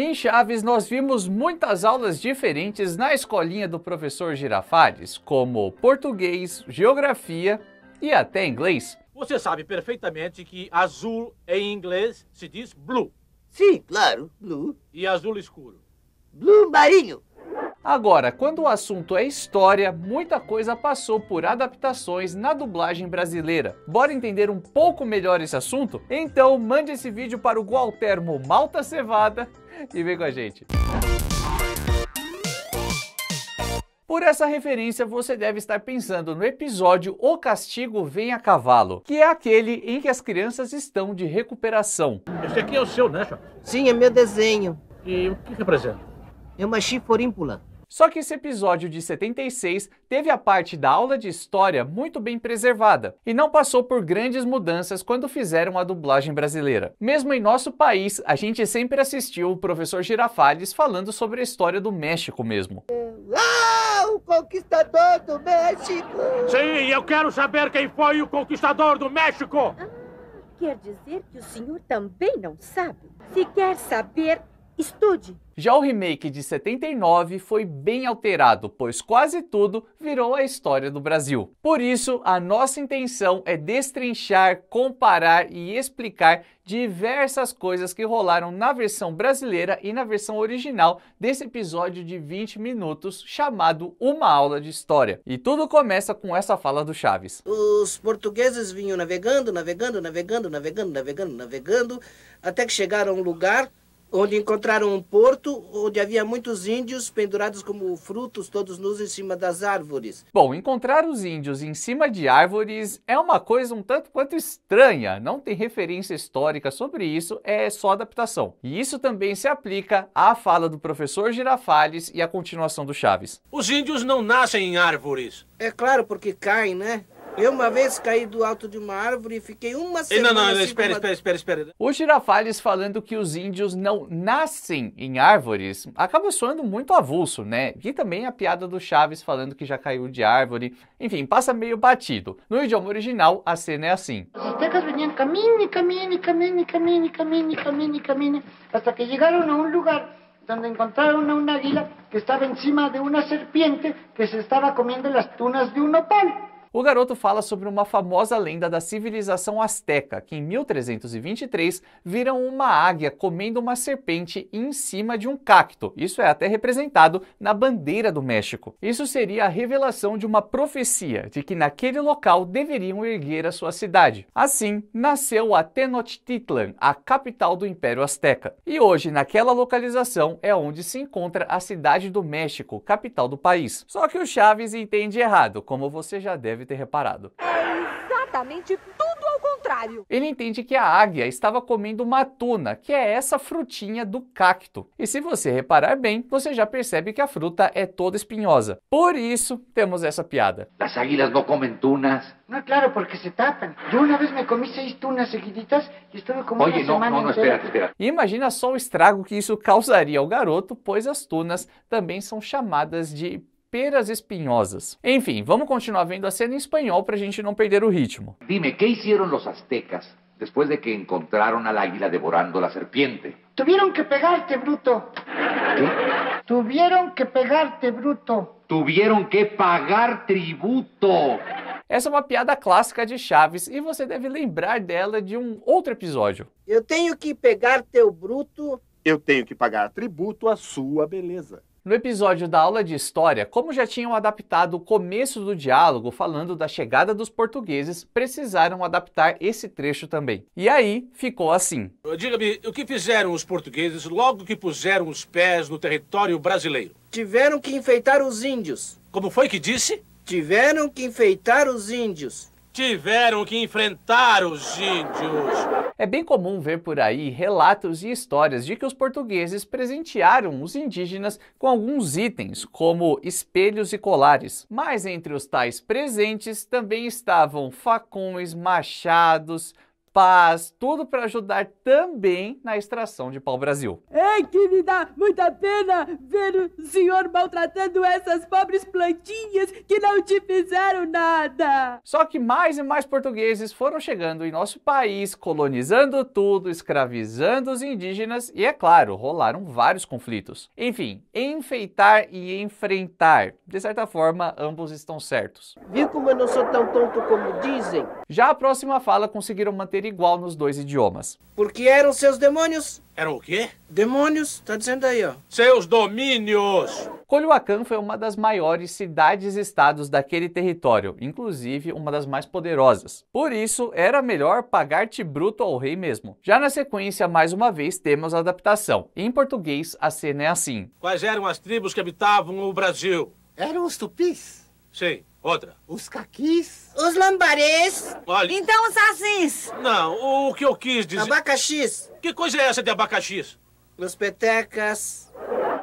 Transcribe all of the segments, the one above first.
Em Chaves, nós vimos muitas aulas diferentes na escolinha do professor Girafales, como português, geografia e até inglês. Você sabe perfeitamente que azul em inglês se diz blue. Sim, claro, blue. E azul escuro? Blue marinho. Agora, quando o assunto é história, muita coisa passou por adaptações na dublagem brasileira. Bora entender um pouco melhor esse assunto? Então, mande esse vídeo para o Gualtermo Malta Cevada e vem com a gente. Por essa referência, você deve estar pensando no episódio O Castigo Vem a Cavalo, que é aquele em que as crianças estão de recuperação. Esse aqui é o seu, né, senhor? Sim, é meu desenho. E o que representa? É uma chiforimpula. Só que esse episódio de 76 teve a parte da aula de história muito bem preservada e não passou por grandes mudanças quando fizeram a dublagem brasileira. Mesmo em nosso país, a gente sempre assistiu o professor Girafales falando sobre a história do México mesmo. Ah, o conquistador do México! Sim, eu quero saber quem foi o conquistador do México! Ah, quer dizer que o senhor também não sabe? Se quer saber, estude. Já o remake de 79 foi bem alterado, pois quase tudo virou a história do Brasil. Por isso, a nossa intenção é destrinchar, comparar e explicar diversas coisas que rolaram na versão brasileira e na versão original desse episódio de 20 minutos chamado Uma Aula de História. E tudo começa com essa fala do Chaves. Os portugueses vinham navegando, navegando, navegando, navegando, navegando, navegando, navegando, até que chegaram a um lugar onde encontraram um porto onde havia muitos índios pendurados como frutos, todos nus em cima das árvores. Bom, encontrar os índios em cima de árvores é uma coisa um tanto quanto estranha. Não tem referência histórica sobre isso, é só adaptação. E isso também se aplica à fala do professor Girafales e à continuação do Chaves. Os índios não nascem em árvores. É claro, porque caem, né? Eu uma vez caí do alto de uma árvore e fiquei uma semana... Não, não, não espera, espera, espera, espera. O Girafales falando que os índios não nascem em árvores acaba soando muito avulso, né? E também a piada do Chaves falando que já caiu de árvore. Enfim, passa meio batido. No idioma original, a cena é assim. Camine, camine, camine, camine, camine, camine, camine, até que chegaram a um lugar onde encontraram uma águila que em cima de uma serpiente que se estava comendo as tunas de um nopal. O garoto fala sobre uma famosa lenda da civilização azteca, que em 1323 viram uma águia comendo uma serpente em cima de um cacto. Isso é até representado na bandeira do México. Isso seria a revelação de uma profecia de que naquele local deveriam erguer a sua cidade. Assim, nasceu a Tenochtitlan, a capital do Império Azteca. E hoje, naquela localização, é onde se encontra a cidade do México, capital do país. Só que o Chaves entende errado, como você já deve deve ter reparado. É exatamente tudo ao contrário. Ele entende que a águia estava comendo uma tuna, que é essa frutinha do cacto. E se você reparar bem, você já percebe que a fruta é toda espinhosa. Por isso, temos essa piada. As águias não comem tunas. Não, claro, porque se tapam. Eu uma vez me comi seis tunas seguiditas e estou com Oye, uma não, semana não, não, espera, espera. E imagina só o estrago que isso causaria ao garoto, pois as tunas também são chamadas de peras espinhosas. Enfim, vamos continuar vendo a cena em espanhol para a gente não perder o ritmo. Dime, que hicieron los aztecas después de que encontraram al águila devorando la serpiente? Tuvieron que pegarte, bruto. ¿Qué? Tuvieron que pegarte, bruto. Tuvieron que pagar tributo. Essa é uma piada clássica de Chaves e você deve lembrar dela de um outro episódio. Eu tenho que pegar teu bruto. Eu tenho que pagar tributo à sua beleza. No episódio da aula de história, como já tinham adaptado o começo do diálogo falando da chegada dos portugueses, precisaram adaptar esse trecho também. E aí ficou assim: Diga-me, o que fizeram os portugueses logo que puseram os pés no território brasileiro? Tiveram que enfeitar os índios. Como foi que disse? Tiveram que enfeitar os índios tiveram que enfrentar os índios. É bem comum ver por aí relatos e histórias de que os portugueses presentearam os indígenas com alguns itens, como espelhos e colares. Mas entre os tais presentes também estavam facões, machados, paz, tudo para ajudar também na extração de pau-brasil. É que me dá muita pena ver o senhor maltratando essas pobres plantinhas que não te fizeram nada. Só que mais e mais portugueses foram chegando em nosso país, colonizando tudo, escravizando os indígenas e, é claro, rolaram vários conflitos. Enfim, enfeitar e enfrentar. De certa forma, ambos estão certos. Viu como eu não sou tão tonto como dizem? Já a próxima fala conseguiram manter igual nos dois idiomas. Porque eram seus demônios. Eram o quê? Demônios, tá dizendo aí, ó. Seus domínios! Coyoacán foi uma das maiores cidades-estados daquele território, inclusive uma das mais poderosas. Por isso, era melhor pagar-te bruto ao rei mesmo. Já na sequência, mais uma vez, temos a adaptação. Em português, a cena é assim. Quais eram as tribos que habitavam o Brasil? Eram os tupis? Sim. Outra. Os caquis. Os lambarês. Olha. Então os asis. Não, o que eu quis dizer. Abacaxis. Que coisa é essa de abacaxis? Os petecas.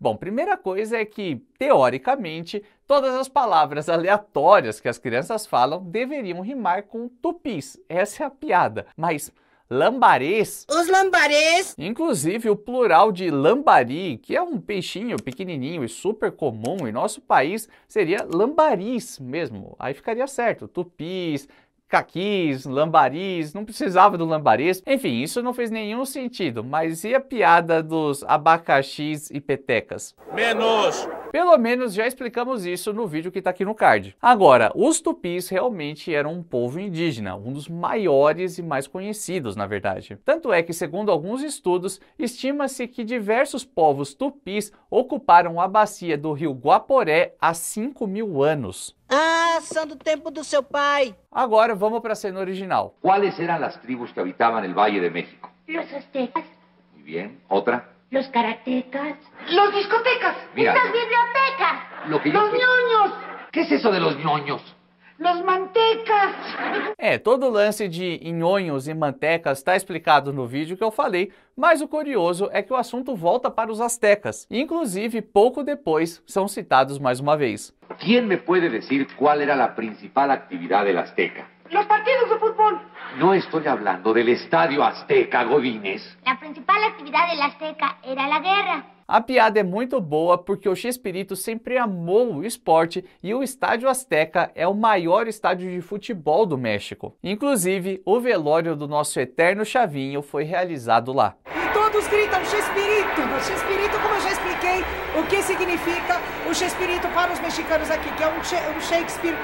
Bom, primeira coisa é que, teoricamente, todas as palavras aleatórias que as crianças falam deveriam rimar com tupis. Essa é a piada. Mas lambarês. Os lambarês! Inclusive, o plural de lambari, que é um peixinho pequenininho e super comum em nosso país, seria lambaris mesmo. Aí ficaria certo. Tupis, caquis, lambaris, não precisava do lambarês. Enfim, isso não fez nenhum sentido. Mas e a piada dos abacaxis e petecas? Menos! Pelo menos já explicamos isso no vídeo que está aqui no card. Agora, os tupis realmente eram um povo indígena, um dos maiores e mais conhecidos, na verdade. Tanto é que, segundo alguns estudos, estima-se que diversos povos tupis ocuparam a bacia do rio Guaporé há 5 mil anos. Ah, são do tempo do seu pai! Agora vamos para a cena original. Quais eram as tribos que habitavam o Vale de México? Os aztecas. Muito bem. Outra? Os caratecas. Los discotecas. Mira, Estas bibliotecas. Lo que yo Los pe- ñoños. ¿Qué es eso de los ñoños? Los mantecas. É, todo o lance de nhonhos e mantecas está explicado no vídeo que eu falei, mas o curioso é que o assunto volta para os astecas. Inclusive, pouco depois, são citados mais uma vez. Quem me pode dizer qual era a principal atividade del azteca? Los partidos de fútbol. No estoy hablando del estadio Azteca, Godínez. La principal actividad del Azteca era la guerra. A piada é muito boa porque o Chespirito sempre amou o esporte e o Estádio Azteca é o maior estádio de futebol do México. Inclusive, o velório do nosso eterno Chavinho foi realizado lá. E todos gritam Chespirito, Chespirito já expliquei o que significa o Shakespeare para os mexicanos aqui, que é um, Shakespeare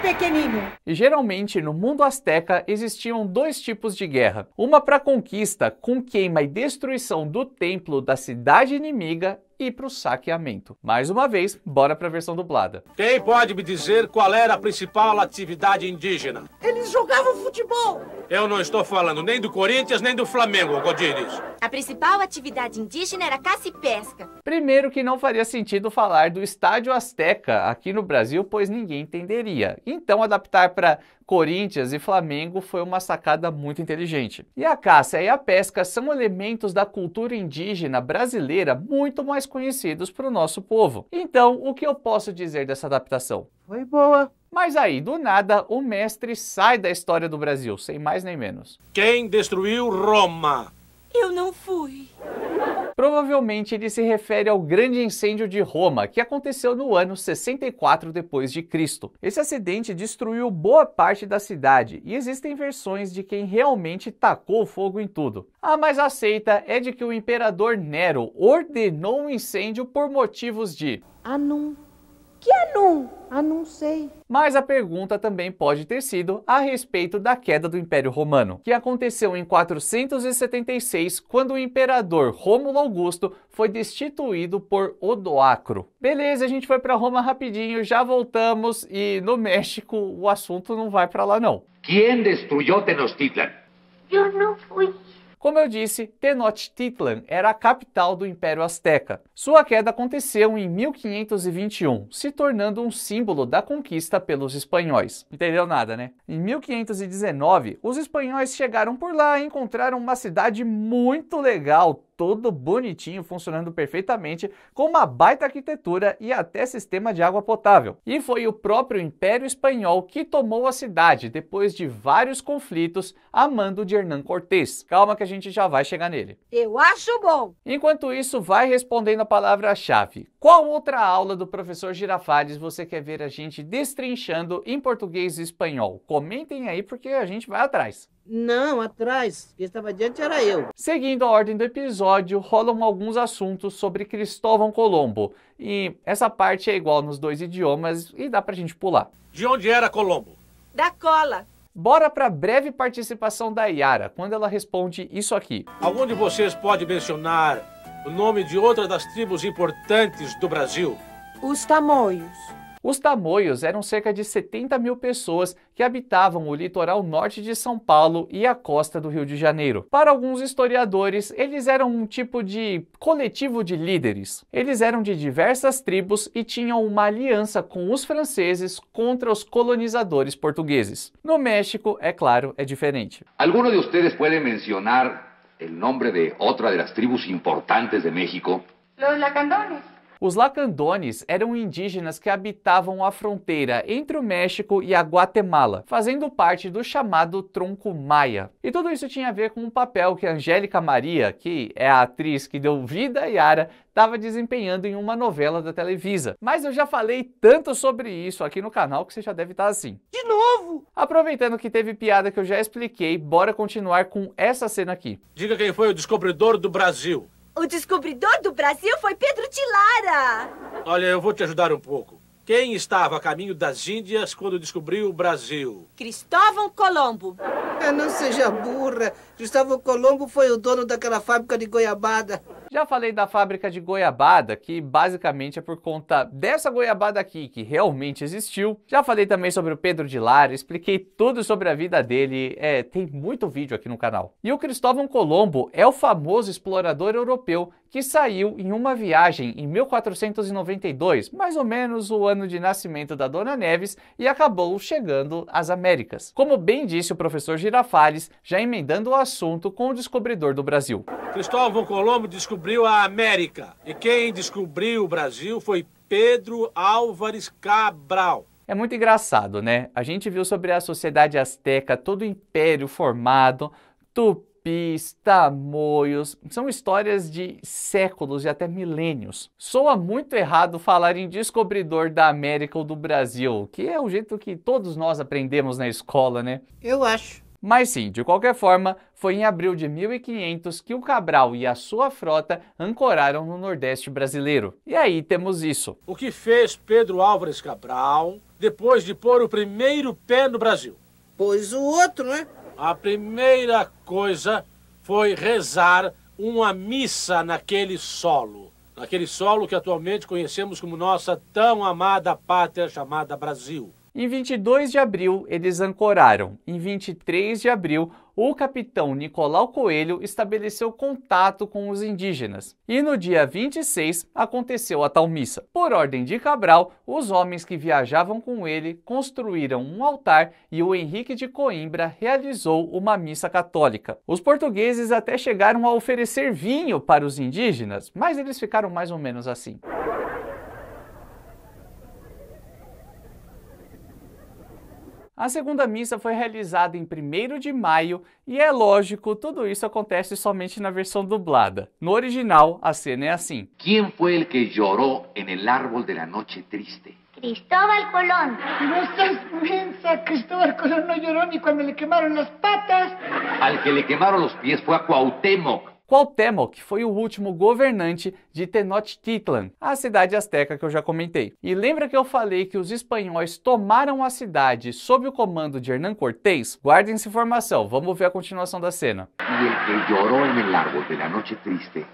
pequenino. E geralmente no mundo asteca existiam dois tipos de guerra: uma para conquista, com queima e destruição do templo da cidade inimiga, e para o saqueamento. Mais uma vez, bora para a versão dublada. Quem pode me dizer qual era a principal atividade indígena? Eles jogavam futebol. Eu não estou falando nem do Corinthians nem do Flamengo, Godires. A principal atividade indígena era caça e pesca. Primeiro que não faria sentido falar do Estádio Azteca aqui no Brasil, pois ninguém entenderia. Então adaptar para Corinthians e Flamengo foi uma sacada muito inteligente. E a caça e a pesca são elementos da cultura indígena brasileira muito mais desconhecidos para o nosso povo. Então, o que eu posso dizer dessa adaptação? Foi boa. Mas aí, do nada, o mestre sai da história do Brasil, sem mais nem menos. Quem destruiu Roma? Eu não fui. Provavelmente ele se refere ao grande incêndio de Roma, que aconteceu no ano 64 depois de Cristo. Esse acidente destruiu boa parte da cidade e existem versões de quem realmente tacou fogo em tudo. A mais aceita é de que o imperador Nero ordenou um incêndio por motivos de anúncio. Que Anum? Anum sei. Mas a pergunta também pode ter sido a respeito da queda do Império Romano, que aconteceu em 476, quando o imperador Rômulo Augusto foi destituído por Odoacro. Beleza, a gente foi para Roma rapidinho, já voltamos e no México o assunto não vai para lá não. Quem destruiu Tenochtitlan? Eu não fui. Como eu disse, Tenochtitlan era a capital do Império Azteca. Sua queda aconteceu em 1521, se tornando um símbolo da conquista pelos espanhóis. Entendeu nada, né? Em 1519, os espanhóis chegaram por lá e encontraram uma cidade muito legal, todo bonitinho, funcionando perfeitamente, com uma baita arquitetura e até sistema de água potável. E foi o próprio Império Espanhol que tomou a cidade depois de vários conflitos a mando de Hernán Cortés. Calma que a gente já vai chegar nele. Eu acho bom! Enquanto isso, vai respondendo a palavra-chave. Qual outra aula do professor Girafales você quer ver a gente destrinchando em português e espanhol? Comentem aí porque a gente vai atrás. Não, atrás. Quem estava adiante era eu. Seguindo a ordem do episódio, rolam alguns assuntos sobre Cristóvão Colombo. E essa parte é igual nos dois idiomas e dá pra gente pular. De onde era Colombo? Da cola. Bora pra breve participação da Yara, quando ela responde isso aqui. Algum de vocês pode mencionar o nome de outra das tribos importantes do Brasil? Os tamoios. Os tamoios eram cerca de 70 mil pessoas que habitavam o litoral norte de São Paulo e a costa do Rio de Janeiro. Para alguns historiadores, eles eram um tipo de coletivo de líderes. Eles eram de diversas tribos e tinham uma aliança com os franceses contra os colonizadores portugueses. No México, é claro, é diferente. Alguns de vocês podem mencionar o nome de outra das tribos importantes de México? Los lacandones. Os lacandones eram indígenas que habitavam a fronteira entre o México e a Guatemala, fazendo parte do chamado tronco maia. E tudo isso tinha a ver com o papel que Angélica Maria, que é a atriz que deu vida a Yara, estava desempenhando em uma novela da Televisa. Mas eu já falei tanto sobre isso aqui no canal que você já deve estar tá assim. De novo! Aproveitando que teve piada que eu já expliquei, bora continuar com essa cena aqui. Diga quem foi o descobridor do Brasil. O descobridor do Brasil foi Pedro de Lara. Olha, eu vou te ajudar um pouco. Quem estava a caminho das Índias quando descobriu o Brasil? Cristóvão Colombo. Ah, não seja burra. Cristóvão Colombo foi o dono daquela fábrica de goiabada. Já falei da fábrica de goiabada, que basicamente é por conta dessa goiabada aqui, que realmente existiu. Já falei também sobre o Pedro de Lara, expliquei tudo sobre a vida dele, é, tem muito vídeo aqui no canal. E o Cristóvão Colombo é o famoso explorador europeu que saiu em uma viagem em 1492, mais ou menos o ano de nascimento da Dona Neves, e acabou chegando às Américas. Como bem disse o professor Girafales, já emendando o assunto com o descobridor do Brasil. Cristóvão Colombo descobriu a América, e quem descobriu o Brasil foi Pedro Álvares Cabral. É muito engraçado, né? A gente viu sobre a sociedade azteca, todo o império formado, Tupi, Tupis, tamoios, são histórias de séculos e até milênios. Soa muito errado falar em descobridor da América ou do Brasil, que é o jeito que todos nós aprendemos na escola, né? Eu acho. Mas sim, de qualquer forma, foi em abril de 1500 que o Cabral e a sua frota ancoraram no Nordeste brasileiro. E aí temos isso. O que fez Pedro Álvares Cabral depois de pôr o primeiro pé no Brasil? Pôs o outro, né? A primeira coisa foi rezar uma missa naquele solo, naquele solo que atualmente conhecemos como nossa tão amada pátria chamada Brasil. Em 22 de abril, eles ancoraram. Em 23 de abril, o capitão Nicolau Coelho estabeleceu contato com os indígenas e no dia 26 aconteceu a tal missa. Por ordem de Cabral, os homens que viajavam com ele construíram um altar e o Henrique de Coimbra realizou uma missa católica. Os portugueses até chegaram a oferecer vinho para os indígenas, mas eles ficaram mais ou menos assim. A segunda missa foi realizada em 1 de maio e é lógico, tudo isso acontece somente na versão dublada. No original, a cena é assim: Quem foi o que llorou en el árbol de la noche triste? Cristóbal Colón. Vuestra excelência, Cristóbal Colón não chorou nem quando le quemaram as patas. Al que le quemaron los pies fue a Cuauhtémoc. Cuauhtémoc foi o último governante de Tenochtitlan, a cidade asteca que eu já comentei. E lembra que eu falei que os espanhóis tomaram a cidade sob o comando de Hernán Cortés? Guardem essa informação, vamos ver a continuação da cena. E el que llorou en el árbol de la noche triste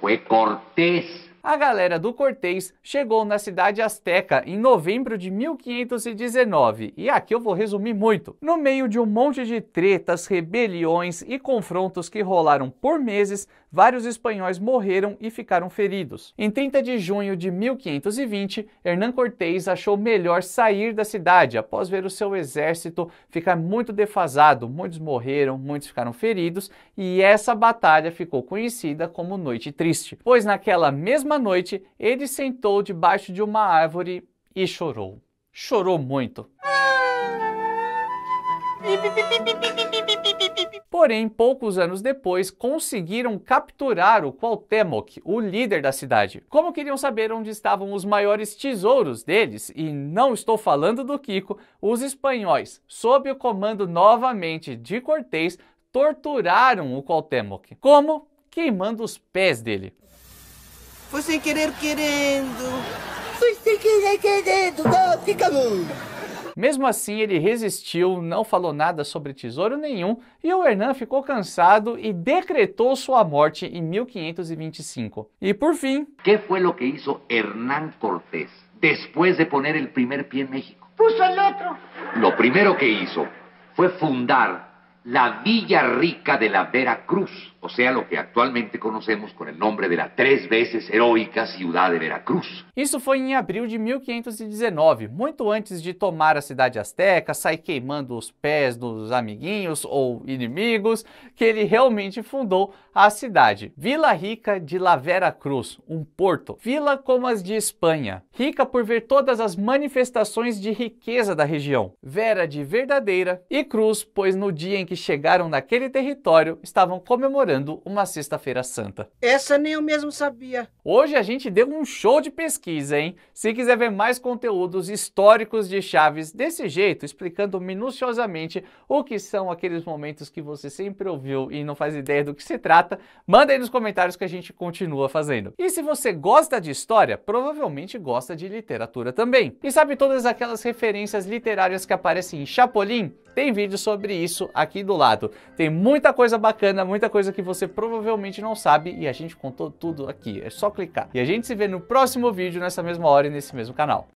foi Cortés a galera do Cortês chegou na cidade azteca em novembro de 1519, e aqui eu vou resumir muito. No meio de um monte de tretas, rebeliões e confrontos que rolaram por meses, vários espanhóis morreram e ficaram feridos. Em 30 de junho de 1520, Hernán Cortés achou melhor sair da cidade após ver o seu exército ficar muito defasado. Muitos morreram, muitos ficaram feridos, e essa batalha ficou conhecida como Noite Triste, pois naquela mesma noite ele sentou debaixo de uma árvore e chorou. Chorou muito. Porém, poucos anos depois, conseguiram capturar o Cuauhtémoc, o líder da cidade. Como queriam saber onde estavam os maiores tesouros deles, e não estou falando do Kiko, os espanhóis, sob o comando novamente de Cortés, torturaram o Cuauhtémoc. Como? Queimando os pés dele. Foi sem querer querendo. Foi sem querer querendo. Não, fica bom. Mesmo assim, ele resistiu, não falou nada sobre tesouro nenhum e o Hernan ficou cansado e decretou sua morte em 1525. E por fim, que foi o que fez Hernán Cortés depois de poner o primeiro pé em México? Puso o outro. O primeiro que hizo foi fundar la Villa Rica de la Veracruz, o sea, lo que actualmente conocemos con el nombre de la tres veces heroica ciudad de Veracruz. Isso foi em abril de 1519, muito antes de tomar a cidade azteca, sair queimando os pés dos amiguinhos ou inimigos, que ele realmente fundou a cidade. Vila Rica de la Veracruz, um porto, vila como as de Espanha, rica por ver todas as manifestações de riqueza da região. Vera de verdadeira e cruz, pois no dia em que que chegaram naquele território estavam comemorando uma Sexta-feira Santa. Essa nem eu mesmo sabia. Hoje a gente deu um show de pesquisa, hein? Se quiser ver mais conteúdos históricos de Chaves desse jeito, explicando minuciosamente o que são aqueles momentos que você sempre ouviu e não faz ideia do que se trata, manda aí nos comentários que a gente continua fazendo. E se você gosta de história, provavelmente gosta de literatura também. E sabe todas aquelas referências literárias que aparecem em Chapolin? tem vídeo sobre isso aqui do lado. Tem muita coisa bacana, muita coisa que você provavelmente não sabe e a gente contou tudo aqui. É só clicar. E a gente se vê no próximo vídeo, nessa mesma hora e nesse mesmo canal.